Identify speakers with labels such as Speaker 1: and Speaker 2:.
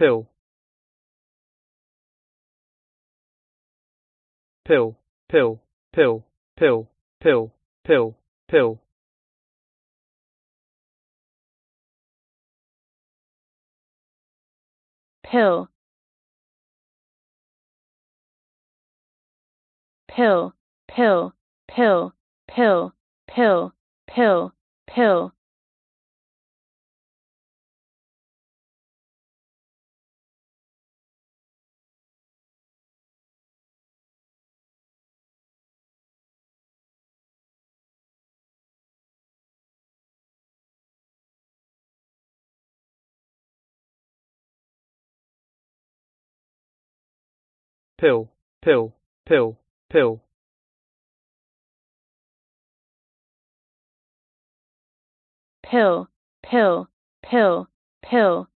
Speaker 1: pill pill pill pill pill pill pill pill pill pill pill pill pill pill pill pill pill, pill, pill, pill. Pill, pill, pill, pill.